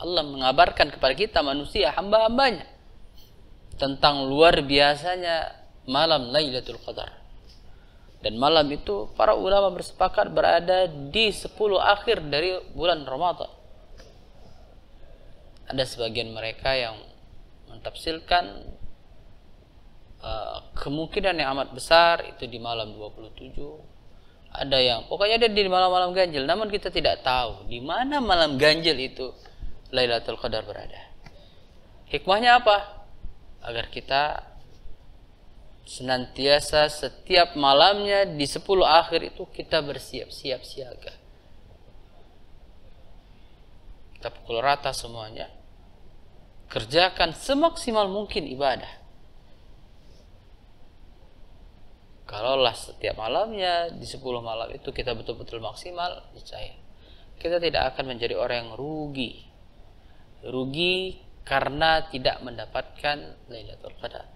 Allah mengabarkan kepada kita manusia hamba-hambanya tentang luar biasanya malam Lailatul Qadar. Dan malam itu para ulama bersepakat berada di 10 akhir dari bulan Ramadan. Ada sebagian mereka yang mentafsirkan uh, kemungkinan yang amat besar itu di malam 27. Ada yang pokoknya ada di malam-malam ganjil, namun kita tidak tahu di mana malam ganjil itu Lailatul Qadar berada. Hikmahnya apa? Agar kita senantiasa setiap malamnya di sepuluh akhir itu kita bersiap-siap siaga. Kita pukul rata semuanya. Kerjakan semaksimal mungkin ibadah. Kalaulah setiap malamnya di sepuluh malam itu kita betul-betul maksimal, niscaya kita tidak akan menjadi orang yang rugi rugi karena tidak mendapatkan Lailatul Qadar.